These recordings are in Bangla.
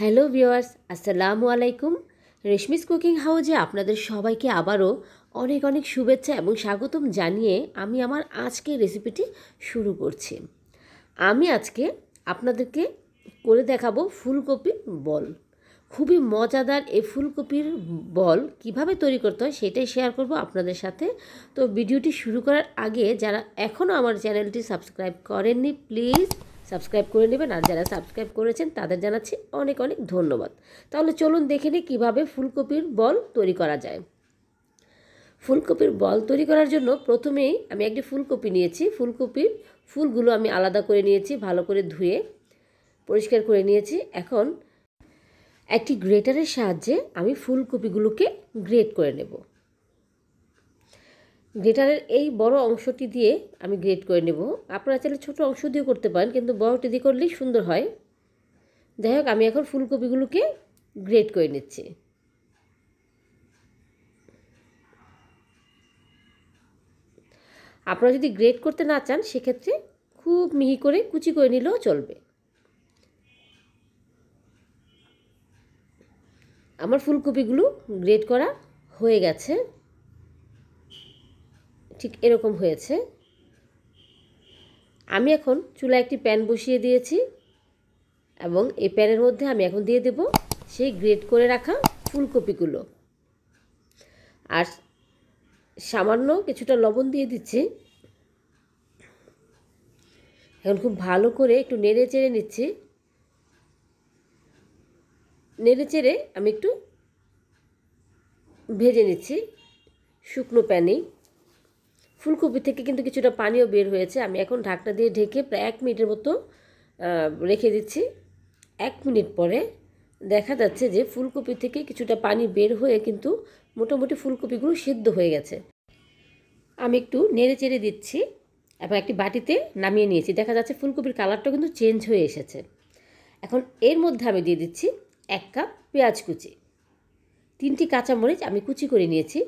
হ্যালো ভিওয়ার্স আসসালামু আলাইকুম রেশমিস কুকিং হাউজে আপনাদের সবাইকে আবারও অনেক অনেক শুভেচ্ছা এবং স্বাগতম জানিয়ে আমি আমার আজকে রেসিপিটি শুরু করছি আমি আজকে আপনাদেরকে করে দেখাবো ফুলকপির বল খুবই মজাদার এই ফুলকপির বল কিভাবে তৈরি করতে হয় সেটাই শেয়ার করব আপনাদের সাথে তো ভিডিওটি শুরু করার আগে যারা এখনও আমার চ্যানেলটি সাবস্ক্রাইব করেননি প্লিজ সাবস্ক্রাইব করে নেবেন আর যারা সাবস্ক্রাইব করেছেন তাদের জানাচ্ছি অনেক অনেক ধন্যবাদ তাহলে চলুন দেখে নিই কীভাবে ফুলকপির বল তৈরি করা যায় ফুলকপির বল তৈরি করার জন্য প্রথমেই আমি একটি ফুলকপি নিয়েছি ফুলকপির ফুলগুলো আমি আলাদা করে নিয়েছি ভালো করে ধুয়ে পরিষ্কার করে নিয়েছি এখন একটি গ্রেটারের সাহায্যে আমি ফুলকপিগুলোকে গ্রেট করে নেবো গ্রেটারের এই বড় অংশটি দিয়ে আমি গ্রেট করে নেব আপনারা চাইলে ছোট অংশ দিয়ে করতে পারেন কিন্তু বড়টি দিয়ে করলেই সুন্দর হয় যাই হোক আমি এখন ফুলকপিগুলোকে গ্রেট করে নিচ্ছি আপনারা যদি গ্রেট করতে না চান সেক্ষেত্রে খুব মিহি করে কুচি করে নিলেও চলবে আমার ফুলকপিগুলো গ্রেট করা হয়ে গেছে ঠিক এরকম হয়েছে আমি এখন চুলা একটি প্যান বসিয়ে দিয়েছি এবং এই প্যানের মধ্যে আমি এখন দিয়ে দেব সেই গ্রেট করে রাখা ফুলকপিগুলো আর সামান্য কিছুটা লবণ দিয়ে দিচ্ছি এখন খুব ভালো করে একটু নেড়ে চেড়ে নিচ্ছি নেড়ে চেড়ে আমি একটু ভেজে নিচ্ছি শুকনো প্যানেই ফুলকপি থেকে কিন্তু কিছুটা পানিও বের হয়েছে আমি এখন ঢাকটা দিয়ে ঢেকে প্রায় এক মিনিটের মতো রেখে দিচ্ছি এক মিনিট পরে দেখা যাচ্ছে যে ফুলকপি থেকে কিছুটা পানি বের হয়ে কিন্তু মোটামুটি ফুলকপিগুলো সিদ্ধ হয়ে গেছে আমি একটু নেড়ে চেড়ে দিচ্ছি এবং একটি বাটিতে নামিয়ে নিয়েছি দেখা যাচ্ছে ফুলকপির কালারটা কিন্তু চেঞ্জ হয়ে এসেছে এখন এর মধ্যে আমি দিয়ে দিচ্ছি এক কাপ পেঁয়াজ কুচি তিনটি কাঁচামরিচ আমি কুচি করে নিয়েছি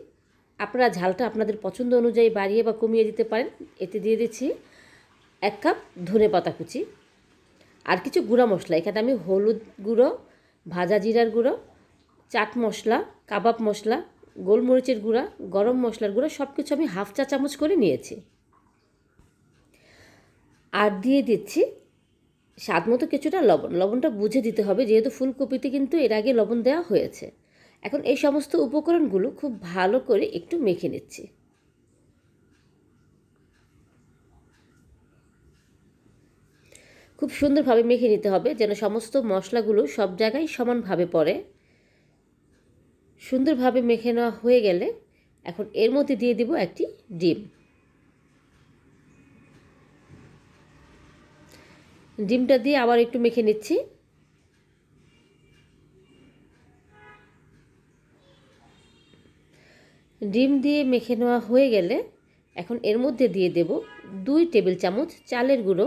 আপনারা ঝালটা আপনাদের পছন্দ অনুযায়ী বাড়িয়ে বা কমিয়ে দিতে পারেন এতে দিয়ে দিচ্ছি এক কাপ ধনে পাতা কুচি আর কিছু গুঁড়া মশলা এখানে আমি হলুদ গুঁড়ো ভাজা জিরার গুঁড়ো চাট মশলা কাবাব মশলা গোলমরিচের গুঁড়া গরম মশলার গুঁড়ো সব কিছু আমি হাফ চা চামচ করে নিয়েছি আর দিয়ে দিচ্ছি স্বাদ মতো কিছুটা লবণ লবণটা বুঝে দিতে হবে যেহেতু ফুলকপিতে কিন্তু এর আগে লবণ দেওয়া হয়েছে এখন এই সমস্ত উপকরণগুলো খুব ভালো করে একটু মেখে নিচ্ছি খুব সুন্দরভাবে মেখে নিতে হবে যেন সমস্ত মশলাগুলো সব জায়গায় সমানভাবে পড়ে সুন্দরভাবে মেখে নেওয়া হয়ে গেলে এখন এর মধ্যে দিয়ে দিব একটি ডিম ডিমটা দিয়ে আবার একটু মেখে নিচ্ছি ডিম দিয়ে মেখে নেওয়া হয়ে গেলে এখন এর মধ্যে দিয়ে দেব দুই টেবিল চামচ চালের গুঁড়ো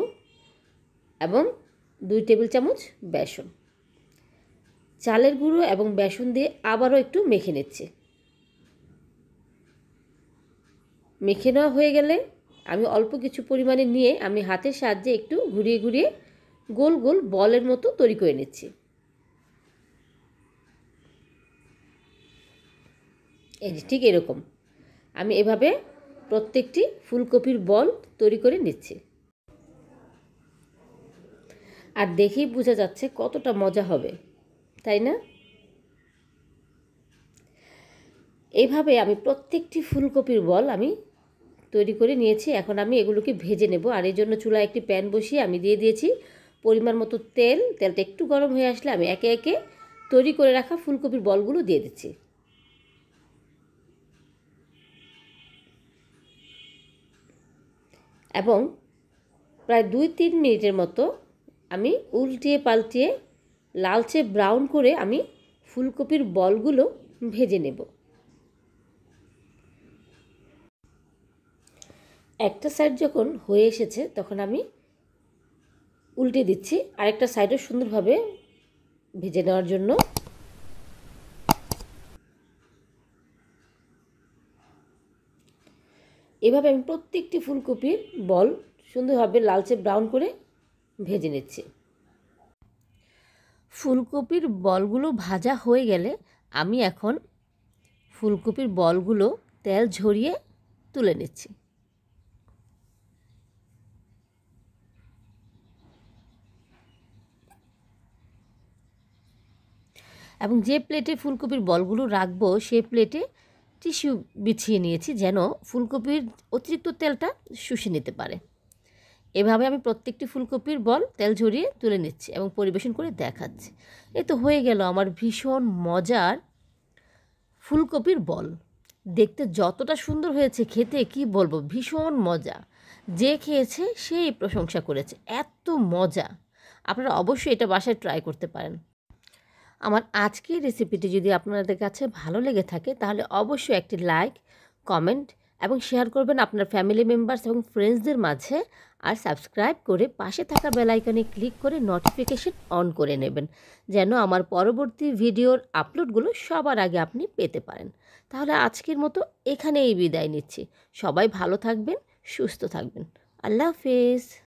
এবং দুই টেবিল চামচ বেসন চালের গুঁড়ো এবং বেসন দিয়ে আবারও একটু মেখে নিচ্ছে মেখে নেওয়া হয়ে গেলে আমি অল্প কিছু পরিমাণে নিয়ে আমি হাতের সাহায্যে একটু ঘুরিয়ে ঘুরিয়ে গোল গোল বলের মতো তৈরি করে নিচ্ছি এই যে ঠিক এরকম আমি এভাবে প্রত্যেকটি ফুলকপির বল তৈরি করে নিচ্ছি আর দেখেই বোঝা যাচ্ছে কতটা মজা হবে তাই না এইভাবে আমি প্রত্যেকটি ফুলকপির বল আমি তৈরি করে নিয়েছি এখন আমি এগুলোকে ভেজে নেব আর এই জন্য চুলা একটি প্যান বসিয়ে আমি দিয়ে দিয়েছি পরিমাণ মতো তেল তেলটা একটু গরম হয়ে আসলে আমি একে একে তৈরি করে রাখা ফুলকপির বলগুলো দিয়ে দিচ্ছি এবং প্রায় দুই তিন মিনিটের মতো আমি উল্টিয়ে পাল্টিয়ে লালচে ব্রাউন করে আমি ফুলকপির বলগুলো ভেজে নেব একটা সাইড যখন হয়ে এসেছে তখন আমি উল্টে দিচ্ছি আরেকটা সাইডও সুন্দরভাবে ভেজে নেওয়ার জন্য এভাবে আমি প্রত্যেকটি ফুলকপির বল সুন্দরভাবে লালচে ব্রাউন করে ভেজে নিচ্ছি ফুলকপির বলগুলো ভাজা হয়ে গেলে আমি এখন ফুলকপির বলগুলো তেল ঝরিয়ে তুলে নিচ্ছি এবং যে প্লেটে ফুলকপির বলগুলো রাখবো সে প্লেটে টিস্যু বিছিয়ে নিয়েছি যেন ফুলকপির অতিরিক্ত তেলটা শুষে নিতে পারে এভাবে আমি প্রত্যেকটি ফুলকপির বল তেল ঝরিয়ে তুলে নিচ্ছি এবং পরিবেশন করে দেখাচ্ছি এ তো হয়ে গেল আমার ভীষণ মজার ফুলকপির বল দেখতে যতটা সুন্দর হয়েছে খেতে কি বলবো ভীষণ মজা যে খেয়েছে সেই প্রশংসা করেছে এত মজা আপনারা অবশ্যই এটা বাসায় ট্রাই করতে পারেন আমার আজকের রেসিপিটি যদি আপনাদের কাছে ভালো লেগে থাকে তাহলে অবশ্যই একটি লাইক কমেন্ট এবং শেয়ার করবেন আপনার ফ্যামিলি মেম্বার্স এবং ফ্রেন্ডসদের মাঝে আর সাবস্ক্রাইব করে পাশে থাকা বেলাইকনে ক্লিক করে নোটিফিকেশন অন করে নেবেন যেন আমার পরবর্তী ভিডিওর আপলোডগুলো সবার আগে আপনি পেতে পারেন তাহলে আজকের মতো এখানেই বিদায় নিচ্ছি সবাই ভালো থাকবেন সুস্থ থাকবেন আল্লাহ হাফেজ